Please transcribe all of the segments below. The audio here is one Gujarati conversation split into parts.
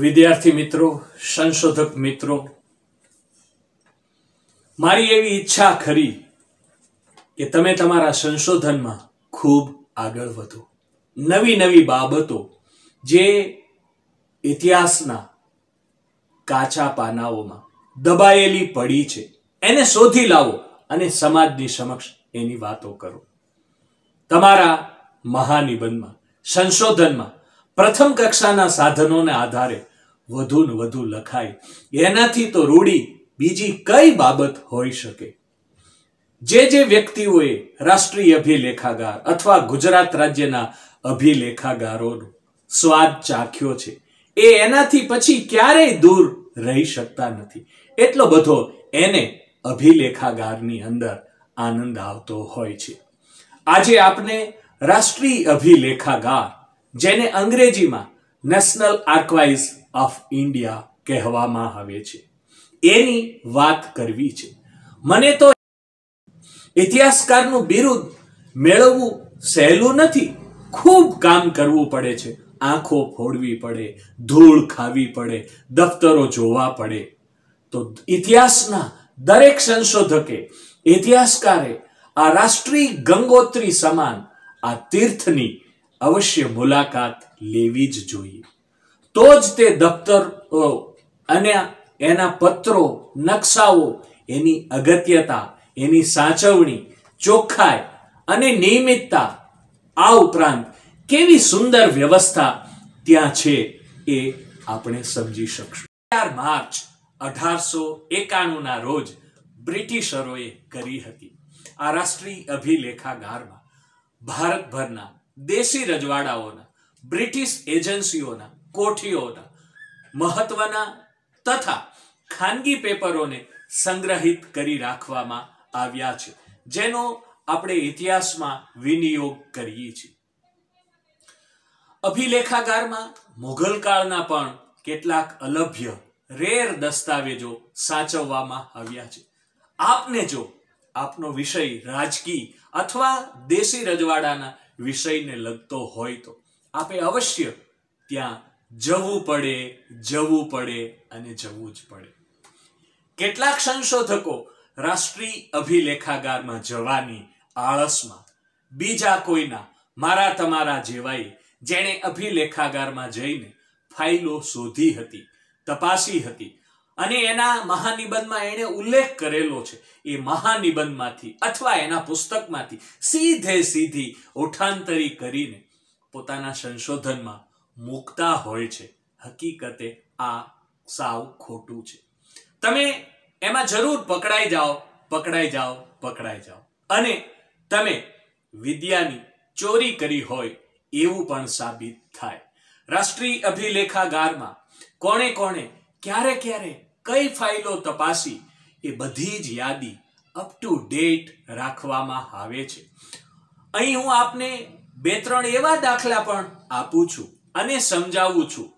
વિદ્યાર્થી મિત્રો સંશોધક મિત્રો મારી એવી ઈચ્છા ખરી કે તમે તમારા સંશોધનમાં ખૂબ આગળ વધો નવી નવી બાબતો જે ઇતિહાસના કાચા પાનાઓમાં દબાયેલી પડી છે એને શોધી લાવો અને સમાજની સમક્ષ એની વાતો કરો તમારા મહાનિબંધમાં સંશોધનમાં પ્રથમ કક્ષાના સાધનોને આધારે વધુ ને વધુ લખાય એનાથી તો રૂડી બીજી કઈ બાબત હોઈ શકે જે જે વ્યક્તિઓએ રાષ્ટ્રીય અભિલેખાગાર અથવા ગુજરાત રાજ્યના અભિલેખાગારોનો સ્વાદ ચાખ્યો છે એ એનાથી પછી ક્યારેય દૂર રહી શકતા નથી એટલો બધો એને અભિલેખાગારની અંદર આનંદ આવતો હોય છે આજે આપને રાષ્ટ્રીય અભિલેખાગાર જેને અંગ્રેજીમાં નેશનલ આર્કાઇવ્સ ઓફ ઇન્ડિયા કહેવામાં આવે છે એની વાત કરવી છે મને તો ઇતિહાસકારનું બિરુદ મેળવવું સહેલું નથી ખૂબ કામ કરવું પડે છે આંખો ફોડવી પડે ધૂળ ખાવી પડે દફતરો જોવા પડે તો ઇતિહાસના દરેક સંશોધકે ઇતિહાસકારે આ રાષ્ટ્રીય ગંગોત્રી સમાન આ તીર્થની અવશ્ય મુલાકાત લેવી જ જોઈએ તો જ તે દફતર અને એના પત્રો નકશાઓ એની અગત્યતા એની સાચવણી ચોખ્ખાઈ અને નિયમિતતા આ ઉપરાંત કેવી સુંદર વ્યવસ્થા ત્યાં છે એ આપણે સમજી શકશું ચાર માર્ચ અઢારસો એકાણુંના રોજ બ્રિટિશરોએ કરી હતી આ રાષ્ટ્રીય અભિલેખાગારમાં ભારતભરના દેશી રજવાડાઓના બ્રિટિશ એજન્સીઓના કોઠીઓના મહત્વના તથા ખાનગી પેપરોને સંગ્રહિત કરી રાખવામાં આવ્યા છે જેનો આપણે ઇતિહાસમાં વિનિયોગ કરીએ છીએ અભિલેખાગારમાં મુઘલ કાળના પણ કેટલાક અલભ્ય રેર દસ્તાવેજો સાચવવામાં આવ્યા છે આપને જો આપનો વિષય રાજકીય અથવા દેશી રજવાડાના વિષયને લગતો હોય તો આપે અવશ્ય ત્યાં જવું પડે જવું પડે અને જવું જ પડે કેટલાક સંશોધકો રાષ્ટ્રીય અભિલેખાગારમાં જવાની આળસમાં બીજા કોઈના મારા તમારા જેવાય જેણે અભિલેખાગારમાં જઈને ફાઇલો શોધી હતી તપાસી હતી અને એના મહાનિબંધમાં એણે ઉલ્લેખ કરેલો છે એ મહાનિબંધમાંથી અથવા એના પુસ્તકમાંથી સીધે સીધી ઉઠાંતરી કરીને પોતાના સંશોધનમાં મૂકતા હોય છે હકીકતે આ સાવ ખોટું છે તમે એમાં જરૂર પકડાઈ જાઓ પકડાઈ જાઓ પકડાઈ જાઓ અને તમે વિદ્યાની ચોરી કરી હોય એવું પણ સાબિત થાય રાષ્ટ્રીય અભિલેખાગારમાં કોણે કોણે ક્યારે ક્યારે કઈ ફાઇલો તપાસી એ બધી જ યાદી અપ ટુ ડેટ રાખવામાં આવે છે અહીં હું આપને બે ત્રણ એવા દાખલા પણ આપું છું અને સમજાવું છું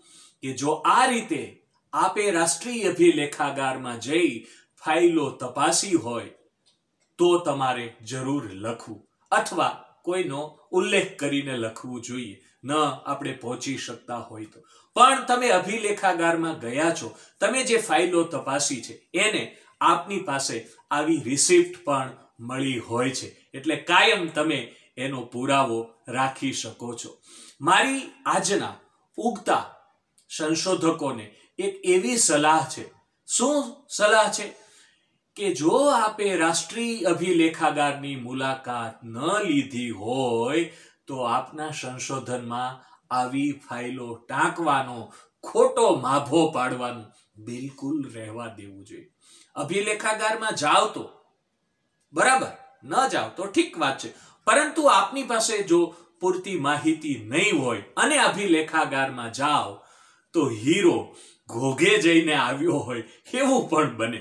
કે જો આ રીતે આપે રાષ્ટ્રીય અભિલેખાગારમાં જઈ ફાઇલો તપાસી હોય તો તમારે જરૂર લખવું અથવા કોઈનો ઉલ્લેખ કરીને લખવું જોઈએ ન આપણે પહોંચી શકતા હોય તો પણ તમે અભિલેખાગારમાં ગયા છો તમે જે ફાઇલો તપાસી છે એને આપની પાસે આવી રિસિપ્ટ પણ મળી હોય છે એટલે કાયમ તમે એનો પુરાવો રાખી શકો છો મારી આજના ઉગતા સંશોધકોને એક એવી સલાહ છે શું સલાહ છે કે જો આપે રાષ્ટ્રીય અભિલેખાગારની મુલાકાત ન લીધી હોય તો આપના સંશોધનમાં આવી ફાઇલો ટાંકવાનો ખોટો માભો પાડવાનું બિલકુલ રહેવા દેવું જોઈએ અભિલેખાગારમાં જાઓ તો બરાબર ન જાઓ તો ઠીક વાત છે પરંતુ આપની પાસે જો પૂરતી માહિતી નહીં હોય અને અભિલેખાગારમાં જાઓ તો હીરો ઘોઘે જઈને આવ્યો હોય એવું પણ બને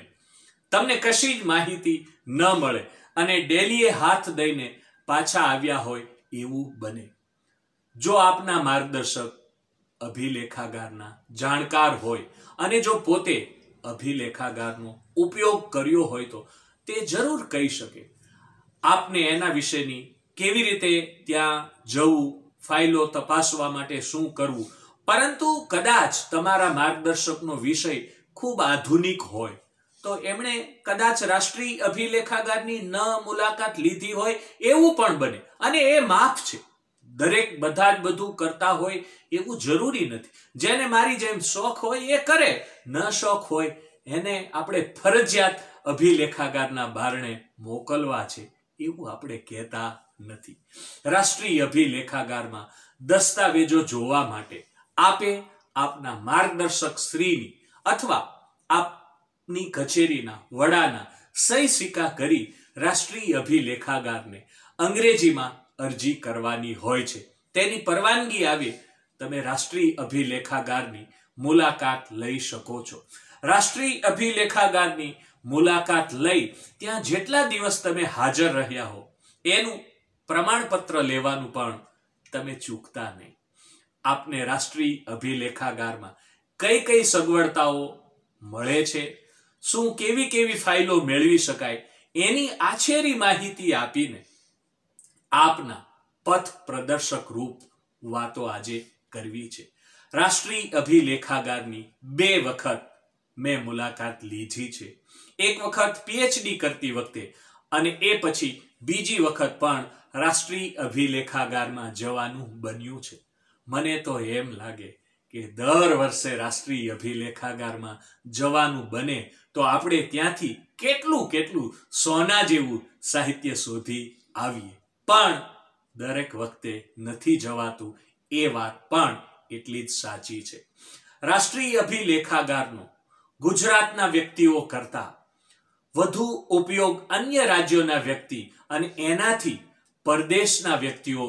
તમને કશી જ માહિતી ન મળે અને ડેલીએ હાથ દઈને પાછા આવ્યા હોય એવું બને જો આપના માર્ગદર્શક અભિલેખાગારના જાણકાર હોય અને જો પોતે અભિલેખાગારનો ઉપયોગ કર્યો હોય તો તે જરૂર કહી શકે આપને એના વિશેની કેવી રીતે ત્યાં જવું ફાઇલો તપાસવા માટે શું કરવું પરંતુ કદાચ તમારા માર્ગદર્શકનો વિષય ખૂબ આધુનિક હોય તો એમણે કદાચ રાષ્ટ્રીય અભિલેખાગારની ન મુલાકાત લીધી હોય એવું પણ બને અને એ માફ છે દરેક બધા જ બધું કરતા હોય એવું જરૂરી નથી જેને મારી જેમ શોખ હોય એ કરે ન શોખ હોય એને આપણે ફરજિયાત અભિલેખાગારના બારણે મોકલવા છે એવું આપણે કહેતા નથી રાષ્ટ્રીય અભિલેખાગારમાં દસ્તાવેજો જોવા માટે આપે આપના માર્ગદર્શક શ્રીની અથવા આપ ની કચેરીના વડાના સહી સ્વીકાર કરી રાષ્ટ્રીય અભિલેખાગારને અંગ્રેજીમાં અરજી કરવાની હોય છે તેની પરવાનગી આવે તમે રાષ્ટ્રીય અભિલેખાગારની મુલાકાત લઈ શકો છો રાષ્ટ્રીય અભિલેખાગારની મુલાકાત લઈ ત્યાં જેટલા દિવસ તમે હાજર રહ્યા હો એનું પ્રમાણપત્ર લેવાનું પણ તમે ચૂકતા નહીં આપને રાષ્ટ્રીય અભિલેખાગારમાં કઈ કઈ સગવડતાઓ મળે છે શું કેવી કેવી ફાઇલો મેળવી શકાય એની આછેરી માહિતી આપીને આપના પથ પ્રદર્શક રૂપ વાતો આજે કરવી છે રાષ્ટ્રીય અભિલેખાગારની બે વખત મેં મુલાકાત લીધી છે એક વખત પીએચડી કરતી વખતે અને એ પછી બીજી વખત પણ રાષ્ટ્રીય અભિલેખાગારમાં જવાનું બન્યું છે મને તો એમ લાગે કે દર વર્ષે રાષ્ટ્રીય અભિલેખાગારમાં જવાનું બને તો આપણે ત્યાંથી કેટલું કેટલું સોના જેવું સાહિત્ય શોધી આવીએ પણ દરેક વખતે નથી જવાતું એ વાત પણ એટલી જ સાચી છે રાષ્ટ્રીય અભિલેખાગારનો ગુજરાતના વ્યક્તિઓ કરતા વધુ ઉપયોગ અન્ય રાજ્યોના વ્યક્તિ અને એનાથી પરદેશના વ્યક્તિઓ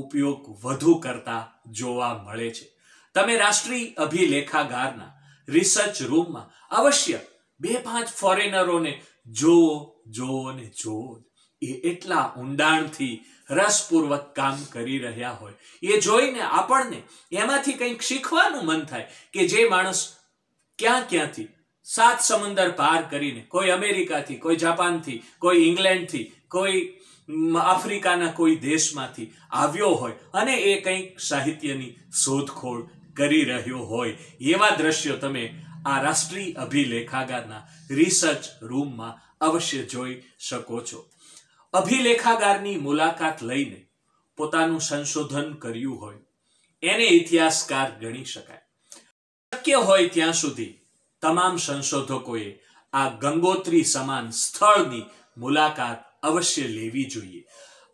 ઉપયોગ વધુ કરતા જોવા મળે છે તમે રાષ્ટ્રીય અભિલેખાગારના રિસર્ચ રૂમમાં અવશ્ય બે પાંચ ફોરેનરોને જોવો જોવો ને જોવો એ એટલા ઊંડાણથી રસપૂર્વક કામ કરી રહ્યા હોય એ જોઈને આપણને એમાંથી કંઈક શીખવાનું મન થાય કે જે માણસ ક્યાં ક્યાંથી સાત સમંદર પાર કરીને કોઈ અમેરિકાથી કોઈ જાપાનથી કોઈ ઇંગ્લેન્ડથી કોઈ આફ્રિકાના કોઈ દેશમાંથી આવ્યો હોય અને એ કંઈક સાહિત્યની શોધખોળ કરી રહ્યો હોય એવા દ્રશ્યો તમે આ રાષ્ટ્રીય અભિલેખાગારના રિસર્ચ રૂમમાં અવશ્ય જોઈ શકો છો અભિલેખાગારની મુલાકાત લઈને પોતાનું સંશોધન કર્યું હોય એને ઇતિહાસકાર ગણી શકાય શક્ય હોય ત્યાં સુધી તમામ સંશોધકોએ આ ગંગોત્રી સમાન સ્થળની મુલાકાત અવશ્ય લેવી જોઈએ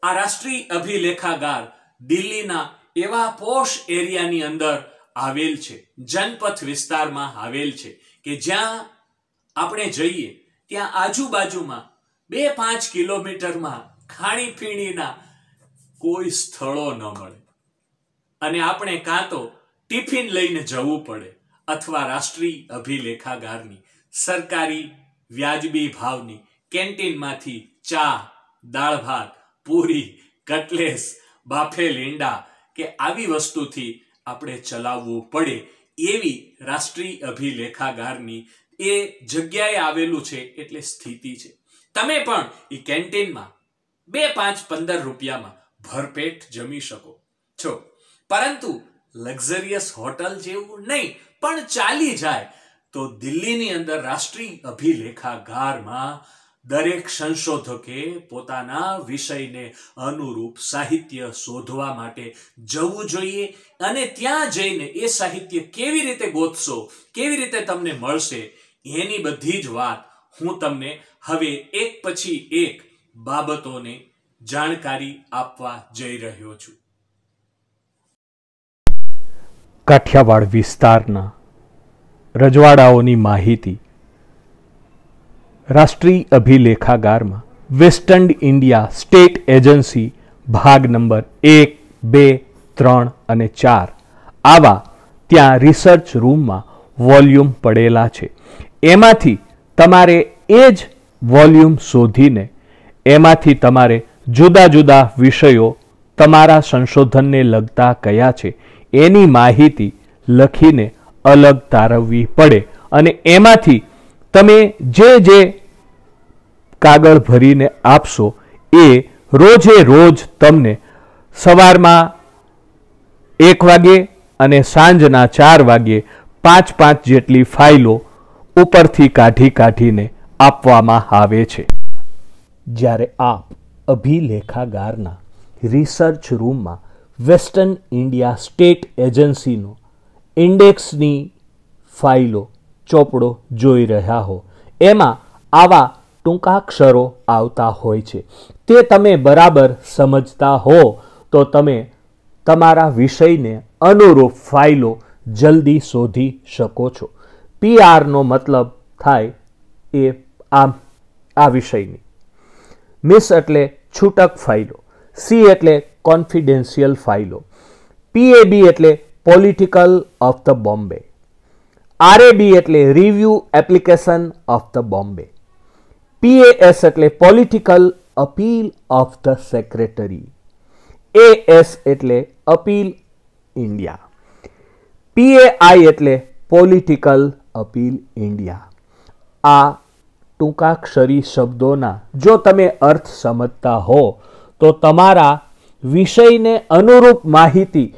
આ રાષ્ટ્રીય અભિલેખાગાર દિલ્હીના એવા પોશ એરિયાની અંદર આવેલ છે જનપથ વિસ્તારમાં આવેલ છે કે જ્યાં આપણે જઈએ ત્યાં આજુબાજુમાં બે પાંચ કિલોમીટરમાં ખાણીપીણીના કોઈ સ્થળો ન મળે અને આપણે કાં તો ટિફિન લઈને જવું પડે અથવા રાષ્ટ્રીય અભિલેખાગારની સરકારી વ્યાજબી ભાવની કેન્ટીનમાંથી ચા દાળ ભાત પૂરી કટલેસ બાફેલ ઈંડા કે આવી વસ્તુથી આપણે ચલાવવું પડે એવી રાષ્ટ્રીય અભિલેખાગારની એ જગ્યાએ આવેલું છે એટલે સ્થિતિ છે તમે પણ એ કેન્ટીનમાં બે પાંચ પંદર રૂપિયામાં ભરપેટ જમી શકો છો પરંતુ લક્ઝરિયસ હોટલ જેવું નહીં પણ ચાલી જાય તો દિલ્હીની અંદર રાષ્ટ્રીય અભિલેખાગારમાં દરેક સંશોધકે પોતાના વિષયને અનુરૂપ સાહિત્ય શોધવા માટે જવું જોઈએ અને ત્યાં જઈને એ સાહિત્ય કેવી રીતે ગોતશો કેવી રીતે તમને મળશે એની બધી જ વાત હું તમને હવે એક પછી એક બાબતોને જાણકારી આપવા જઈ રહ્યો છું કાઠિયાવાડ વિસ્તારના રજવાડાઓની માહિતી રાષ્ટ્રીય અભિલેખાગારમાં વેસ્ટર્ન ઇન્ડિયા સ્ટેટ એજન્સી ભાગ નંબર એક બે ત્રણ અને ચાર આવા ત્યાં રિસર્ચ રૂમમાં વોલ્યુમ પડેલા છે એમાંથી તમારે એ જ વોલ્યુમ શોધીને એમાંથી તમારે જુદા જુદા વિષયો તમારા સંશોધનને લગતા કયા છે એની માહિતી લખીને અલગ તારવવી પડે અને એમાંથી તમે જે જે કાગળ ભરીને આપશો એ રોજે રોજ તમને સવારમાં એક વાગે અને સાંજના ચાર વાગે પાંચ પાંચ જેટલી ફાઇલો ઉપરથી કાઢી કાઢીને આપવામાં આવે છે જ્યારે આપ અભિલેખાગારના રિસર્ચ રૂમમાં વેસ્ટર્ન ઇન્ડિયા સ્ટેટ એજન્સીનો ઇન્ડેક્સની ફાઇલો ચોપડો જોઈ રહ્યા હો એમાં આવા ટૂંકાક્ષરો આવતા હોય છે તે તમે બરાબર સમજતા હો તો તમે તમારા વિષયને અનુરૂપ ફાઇલો જલ્દી શોધી શકો છો પીઆરનો મતલબ થાય એ આ આ વિષયની મિસ એટલે છૂટક ફાઇલો સી એટલે કોન્ફિડેન્શિયલ ફાઇલો પીએબી એટલે political of the Bombay RAB એટલે review application of the Bombay PAS એટલે political appeal of the secretary AS એટલે અપીલ ઇન્ડિયા પીએઆઈ એટલે પોલિટિકલ અપીલ ઇન્ડિયા આ ટૂંકાક્ષરી શબ્દોના જો તમે અર્થ સમજતા હો તો તમારા વિષયને અનુરૂપ માહિતી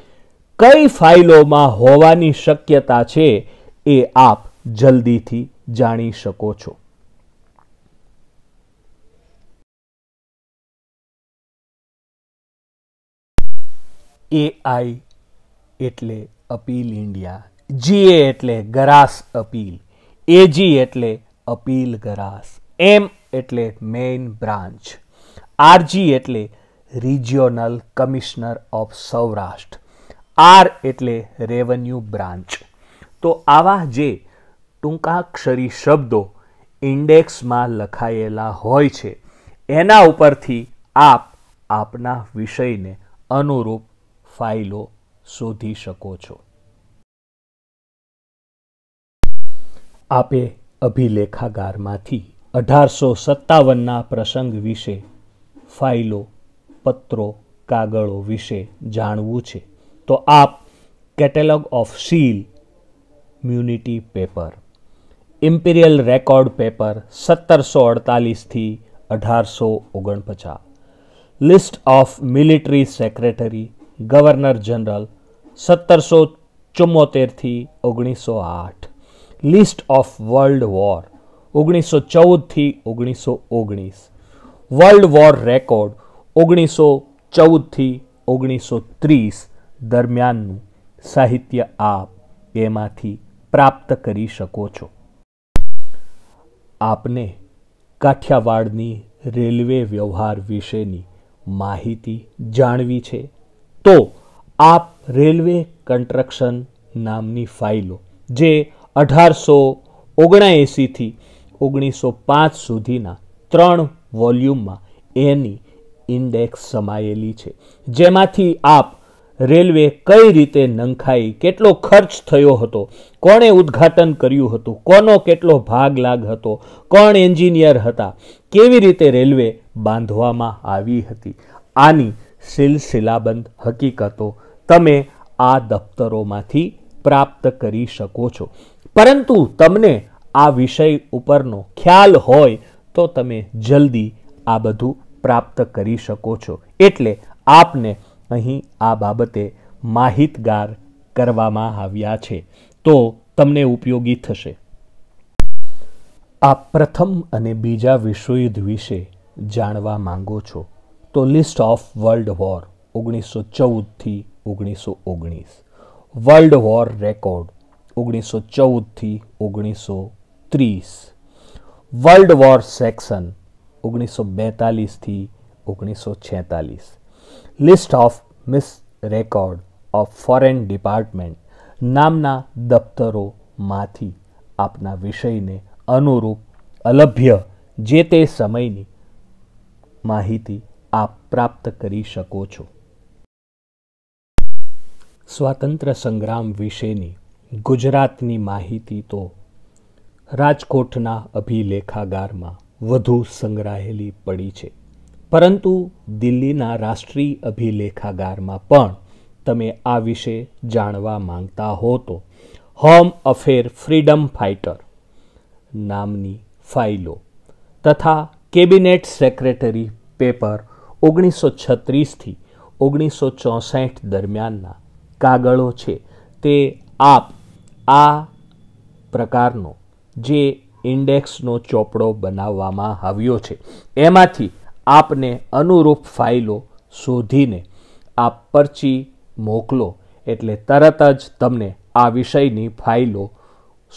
કઈ ફાઇલોમાં હોવાની શક્યતા છે એ આપ જલ્દીથી જાણી શકો છો એઆઈ એટલે અપીલ ઇન્ડિયા જીએ એટલે ગરાસ અપીલ એજી એટલે અપીલ ગરાસ એમ એટલે મેઇન બ્રાન્ચ આરજી એટલે regional commissioner of Saurashtra R એટલે રેવન્યુ બ્રાન્ચ તો આવા જે ટૂંકાક્ષરી શબ્દો ઇન્ડેક્સમાં લખાયેલા હોય છે એના ઉપરથી આપ આપના વિષયને અનુરૂપ ફાઇલો શોધી શકો છો આપે અભિલેખાગારમાંથી અઢારસો સત્તાવનના પ્રસંગ વિશે ફાઇલો પત્રો કાગળો વિશે જાણવું છે તો આપ catalogue of seal mutiny paper imperial record paper સત્તરસો અડતાલીસથી અઢારસો ઓગણપચાસ list of military secretary governor general સત્તરસો ચુમ્મોતેરથી ઓગણીસો આઠ લિસ્ટ ઓફ વર્લ્ડ વોર ઓગણીસો ચૌદથી ઓગણીસો ઓગણીસ વર્લ્ડ વોર રેકોર્ડ ઓગણીસો ચૌદથી ઓગણીસો ત્રીસ દરમિયાનનું સાહિત્ય આપ એમાંથી પ્રાપ્ત કરી શકો છો આપને કાઠિયાવાડની રેલવે વ્યવહાર વિશેની માહિતી જાણવી છે તો આપ રેલવે કન્સ્ટ્રક્શન નામની ફાઇલો જે અઢારસો ઓગણએંસીથી ઓગણીસો પાંચ સુધીના ત્રણ વોલ્યુમમાં એની ઇન્ડેક્સ સમાયેલી છે જેમાંથી આપ રેલવે કઈ રીતે નંખાઈ કેટલો ખર્ચ થયો હતો કોણે ઉદ્ઘાટન કર્યું હતું કોનો કેટલો ભાગ લાગ હતો કોણ એન્જિનિયર હતા કેવી રીતે રેલવે બાંધવામાં આવી હતી આની સિલસિલાબંધ હકીકતો તમે આ દફતરોમાંથી પ્રાપ્ત કરી શકો છો પરંતુ તમને આ વિષય ઉપરનો ખ્યાલ હોય તો તમે જલ્દી આ બધું પ્રાપ્ત કરી શકો છો એટલે આપને અહીં આ બાબતે માહિતગાર કરવામાં આવ્યા છે તો તમને ઉપયોગી થશે આ પ્રથમ અને બીજા વિશ્વયુદ્ધ વિશે જાણવા માંગો છો તો લિસ્ટ ઓફ વર્લ્ડ વોર ઓગણીસો ચૌદથી ઓગણીસો ઓગણીસ વર્લ્ડ વોર રેકોર્ડ ઓગણીસો ચૌદથી ઓગણીસો ત્રીસ વર્લ્ડ વોર સેક્શન ઓગણીસો બેતાલીસથી ઓગણીસો છેતાલીસ list of misc record of foreign department નામના દફતરોમાંથી આપના વિષયને અનુરૂપ અલભ્ય જે તે સમયની માહિતી આપ પ્રાપ્ત કરી શકો છો સ્વાતંત્ર્ય સંગ્રામ વિશેની ગુજરાતની માહિતી તો રાજકોટના અભિલેખાગારમાં વધુ સંગ્રહેલી પડી છે પરંતુ દિલ્હીના રાષ્ટ્રીય અભિલેખાગારમાં પણ તમે આ વિશે જાણવા માંગતા હો તો હોમ અફેર ફ્રીડમ ફાઇટર નામની ફાઇલો તથા કેબિનેટ સેક્રેટરી પેપર ઓગણીસો છત્રીસથી ઓગણીસો ચોસઠ દરમિયાનના કાગળો છે તે આપ આ પ્રકારનો જે ઇન્ડેક્સનો ચોપડો બનાવવામાં આવ્યો છે એમાંથી આપને અનુરૂપ ફાઇલો શોધીને આપ પરચી મોકલો એટલે તરત જ તમને આ વિષયની ફાઇલો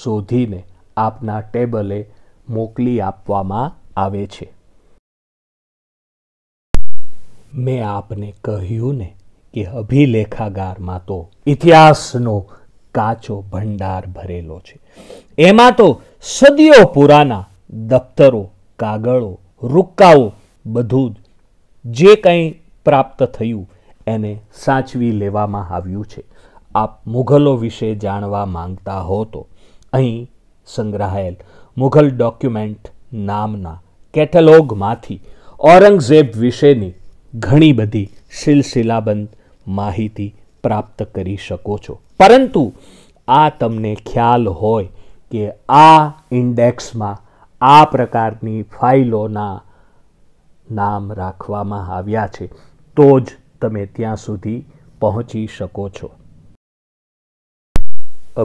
શોધીને આપના ટેબલે મોકલી આપવામાં આવે છે મેં આપને કહ્યું ને કે અભિલેખાગારમાં તો ઇતિહાસનો કાચો ભંડાર ભરેલો છે એમાં તો સદીઓ પુરાના દફતરો કાગળો રૂક્કાઓ બધું જ જે કંઈ પ્રાપ્ત થયું એને સાચવી લેવામાં આવ્યું છે આપ મુઘલો વિશે જાણવા માંગતા હો તો અહીં સંગ્રહાયેલ મુઘલ ડોક્યુમેન્ટ નામના કેટલોગમાંથી ઔરંગઝેબ વિશેની ઘણી બધી સિલસિલાબંધ માહિતી પ્રાપ્ત કરી શકો છો પરંતુ આ તમને ખ્યાલ હોય કે આ ઇન્ડેક્સમાં આ પ્રકારની ફાઇલોના નામ રાખવામાં આવ્યા છે તો જ તમે ત્યાં સુધી પહોંચી શકો છો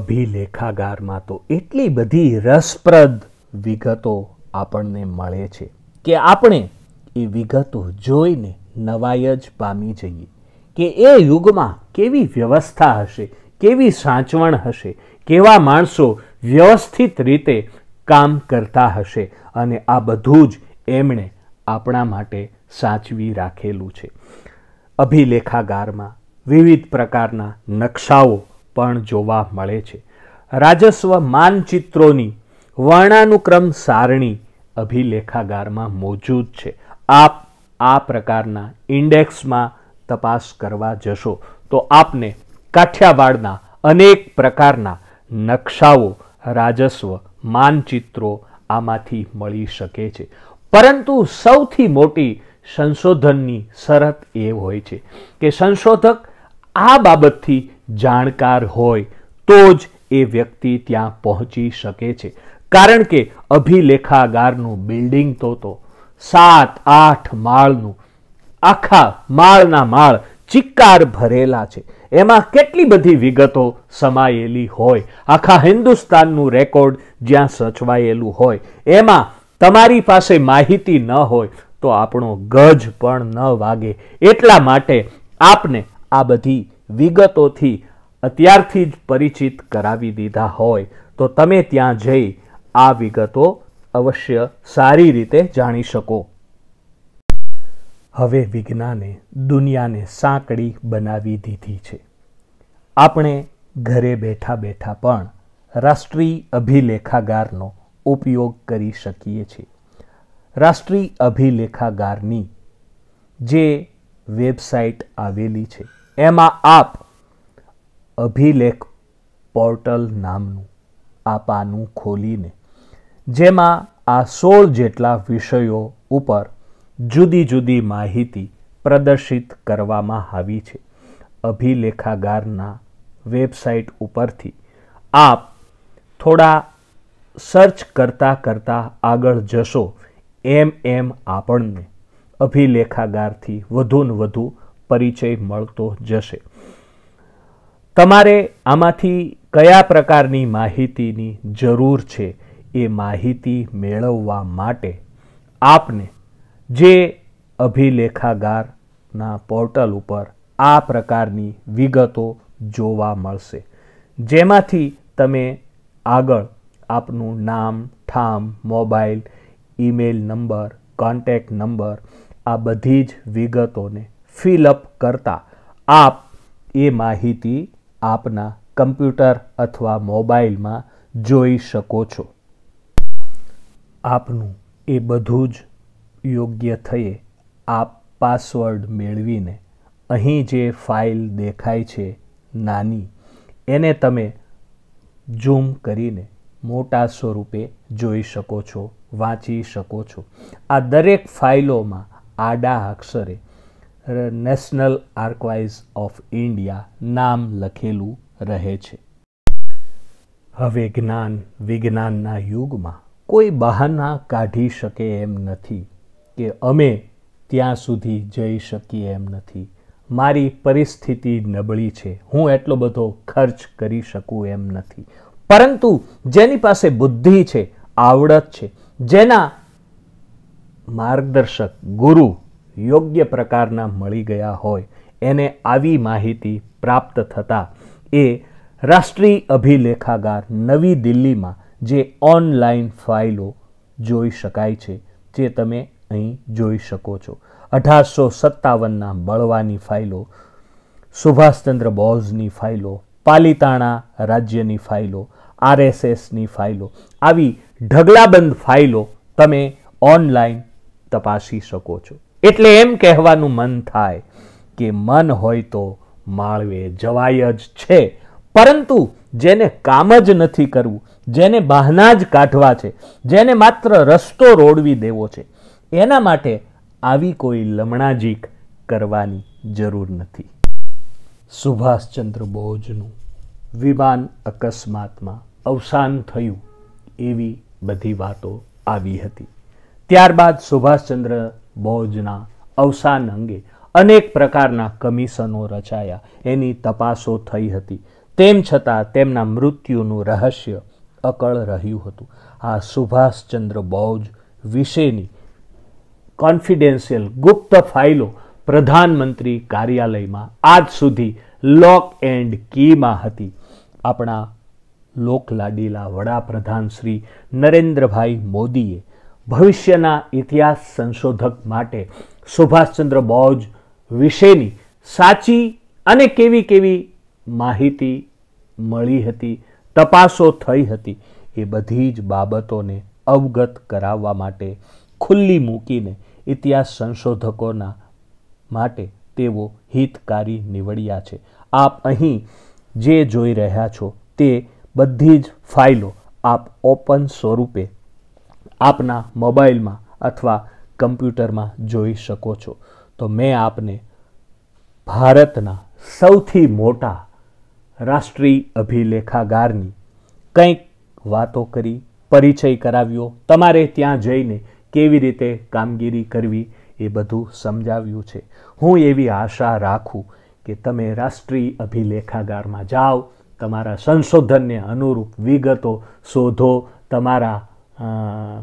અભિલેખાગારમાં તો એટલી બધી રસપ્રદ વિગતો આપણને મળે છે કે આપણે એ વિગતો જોઈને નવાઈ જ પામી જઈએ કે એ યુગમાં કેવી વ્યવસ્થા હશે કેવી સાચવણ હશે કેવા માણસો વ્યવસ્થિત રીતે કામ કરતા હશે અને આ બધું જ એમણે આપણા માટે સાચવી રાખેલું છે અભિલેખાગારમાં વિવિધ પ્રકારના નકશાઓ પણ જોવા મળે છે રાજસ્વ માનચિત્રોની વર્ણાનુક્રમ સારણી અભિલેખાગારમાં મોજૂદ છે આપ આ પ્રકારના ઇન્ડેક્સમાં તપાસ કરવા જશો તો આપને કાઠિયાવાડના અનેક પ્રકારના નકશાઓ રાજસ્વ માનચિત્રો આમાંથી મળી શકે છે પરંતુ સૌથી મોટી સંશોધનની શરત એ હોય છે કે સંશોધક આ બાબતથી જાણકાર હોય તો જ એ વ્યક્તિ ત્યાં પહોંચી શકે છે કારણ કે અભિલેખાગારનું બિલ્ડિંગ તો તો સાત આઠ માળનું આખા માળના માળ ચિક્કાર ભરેલા છે એમાં કેટલી બધી વિગતો સમાયેલી હોય આખા હિન્દુસ્તાનનું રેકોર્ડ જ્યાં સચવાયેલું હોય એમાં તમારી પાસે માહિતી ન હોય તો આપણો ગજ પણ ન વાગે એટલા માટે આપને આ બધી વિગતોથી અત્યારથી જ પરિચિત કરાવી દીધા હોય તો તમે ત્યાં જઈ આ વિગતો અવશ્ય સારી રીતે જાણી શકો હવે વિજ્ઞાને દુનિયાને સાંકડી બનાવી દીધી છે આપણે ઘરે બેઠા બેઠા પણ રાષ્ટ્રીય અભિલેખાગારનો ઉપયોગ કરી શકીએ છીએ રાષ્ટ્રીય અભિલેખાગારની જે વેબસાઇટ આવેલી છે એમાં આપ અભિલેખ પોર્ટલ નામનું આ પાનું ખોલીને જેમાં આ સોળ જેટલા વિષયો ઉપર જુદી જુદી માહિતી પ્રદર્શિત કરવામાં આવી છે અભિલેખાગારના વેબસાઇટ ઉપરથી આપ થોડા સર્ચ કરતાં કરતાં આગળ જશો એમ એમ આપણને અભિલેખાગારથી વધુને વધુ પરિચય મળતો જશે તમારે આમાંથી કયા પ્રકારની માહિતીની જરૂર છે એ માહિતી મેળવવા માટે આપને જે અભિલેખાગારના પોર્ટલ ઉપર આ પ્રકારની વિગતો જોવા મળશે જેમાંથી તમે આગળ આપનું નામ ઠામ mobile email number contact number આ બધી જ વિગતોને ફિલઅપ કરતા આપ એ માહિતી આપના કમ્પ્યુટર અથવા મોબાઈલમાં જોઈ શકો છો આપનું એ બધું જ યોગ્ય થયે આપ પાસવર્ડ મેળવીને અહીં જે ફાઇલ દેખાય છે નાની એને તમે ઝૂમ કરીને મોટા સ્વરૂપે જોઈ શકો છો વાંચી શકો છો આ દરેક ફાઇલોમાં આડા અક્ષરે નેશનલ આર્કવાઇઝ ઓફ ઇન્ડિયા નામ લખેલું રહે છે હવે જ્ઞાન વિજ્ઞાનના યુગમાં કોઈ બહાના કાઢી શકે એમ નથી કે અમે ત્યાં સુધી જઈ શકીએ એમ નથી મારી પરિસ્થિતિ નબળી છે હું એટલો બધો ખર્ચ કરી શકું એમ નથી પરંતુ જેની પાસે બુદ્ધિ છે આવડત છે જેના માર્ગદર્શક ગુરુ યોગ્ય પ્રકારના મળી ગયા હોય એને આવી માહિતી પ્રાપ્ત થતાં એ રાષ્ટ્રીય અભિલેખાગાર નવી દિલ્હીમાં જે ઓનલાઈન ફાઇલો જોઈ શકાય છે જે તમે અહીં જોઈ શકો છો અઢારસો સત્તાવનના બળવાની ફાઇલો સુભાષચંદ્ર બોઝની ફાઇલો પાલિતાણા રાજ્યની ફાઇલો આરએસએસની ફાઇલો આવી ઢગલાબંધ ફાઇલો તમે ઓનલાઈન તપાસી શકો છો એટલે એમ કહેવાનું મન થાય કે મન હોય તો માળવે જવાય જ છે પરંતુ જેને કામ જ નથી કરવું જેને બહાના જ કાઢવા છે જેને માત્ર રસ્તો રોડવી દેવો છે એના માટે આવી કોઈ લમણાજીક કરવાની જરૂર નથી સુભાષચંદ્ર બોઝનું વિમાન અકસ્માતમાં અવસાન થયું એવી બધી વાતો આવી હતી ત્યારબાદ સુભાષચંદ્ર બોઝના અવસાન અંગે અનેક પ્રકારના કમિશનો રચાયા એની તપાસો થઈ હતી તેમ છતાં તેમના મૃત્યુનું રહસ્ય અકળ રહ્યું હતું આ સુભાષચંદ્ર બોઝ વિશેની કોન્ફિડેન્શિયલ ગુપ્ત ફાઇલો પ્રધાનમંત્રી કાર્યાલયમાં આજ સુધી લોક એન્ડ કીમાં હતી આપણા લોકલાડીલા વડાપ્રધાન શ્રી નરેન્દ્રભાઈ મોદીએ ભવિષ્યના ઇતિહાસ સંશોધક માટે સુભાષચંદ્ર બોઝ વિશેની સાચી અને કેવી કેવી માહિતી મળી હતી તપાસો થઈ હતી એ બધી જ બાબતોને અવગત કરાવવા માટે ખુલ્લી મૂકીને ઇતિહાસ સંશોધકોના માટે તેઓ હિતકારી નીવડ્યા છે આપ અહીં જે જોઈ રહ્યા છો તે બધી જ ફાઇલો આપ ઓપન સ્વરૂપે આપના મોબાઈલમાં અથવા કમ્પ્યુટરમાં જોઈ શકો છો તો મેં આપને ભારતના સૌથી મોટા રાષ્ટ્રીય અભિલેખાગારની કંઈક વાતો કરી પરિચય કરાવ્યો તમારે ત્યાં જઈને કેવી રીતે કામગીરી કરવી એ બધું સમજાવ્યું છે હું એવી આશા રાખું કે તમે રાષ્ટ્રીય અભિલેખાગારમાં જાઓ તમારા સંશોધનને અનુરૂપ વિગતો શોધો તમારા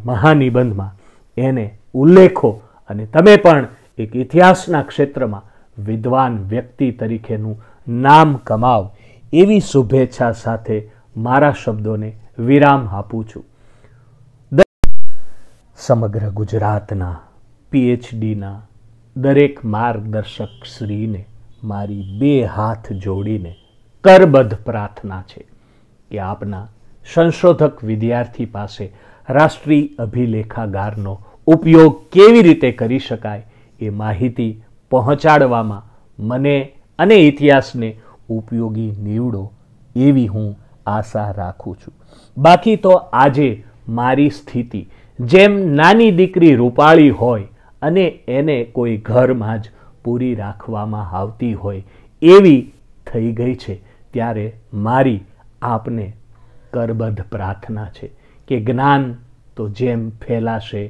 મહાનિબંધમાં એને ઉલ્લેખો અને તમે પણ એક ઇતિહાસના ક્ષેત્રમાં વિદ્વાન વ્યક્તિ તરીકેનું નામ કમાવ એવી શુભેચ્છા સાથે મારા શબ્દોને વિરામ આપું છું સમગ્ર ગુજરાતના પીએચડીના દરેક માર્ગદર્શક શ્રીને મારી બે હાથ જોડીને કરબદ્ધ પ્રાર્થના છે કે આપના સંશોધક વિદ્યાર્થી પાસે રાષ્ટ્રીય અભિલેખાગારનો ઉપયોગ કેવી રીતે કરી શકાય એ માહિતી પહોંચાડવામાં મને અને ઇતિહાસને ઉપયોગી નીવડો એવી હું આશા રાખું છું બાકી તો આજે મારી સ્થિતિ જેમ નાની દીકરી રૂપાળી હોય અને એને કોઈ ઘરમાં જ પૂરી રાખવામાં આવતી હોય એવી થઈ ગઈ છે ત્યારે મારી આપને કરબદ્ધ પ્રાર્થના છે કે જ્ઞાન તો જેમ ફેલાશે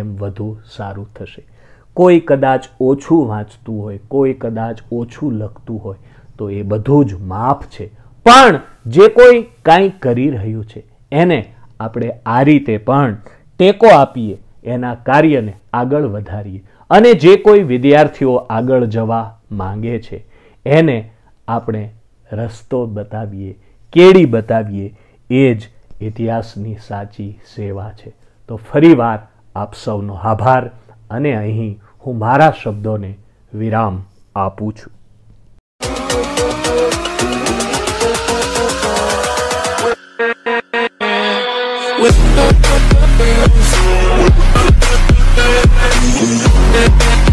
એમ વધુ સારું થશે કોઈ કદાચ ઓછું વાંચતું હોય કોઈ કદાચ ઓછું લખતું હોય તો એ બધું જ માફ છે પણ જે કોઈ કાંઈ કરી રહ્યું છે એને આપણે આ રીતે પણ ટેકો આપીએ એના કાર્યને આગળ વધારીએ અને જે કોઈ વિદ્યાર્થીઓ આગળ જવા માંગે છે એને આપણે રસ્તો બતાવીએ કેડી બતાવીએ એ જ ઇતિહાસની સાચી સેવા છે તો ફરીવાર આપ સૌનો આભાર અને અહીં હું મારા શબ્દોને વિરામ આપું છું Thank you.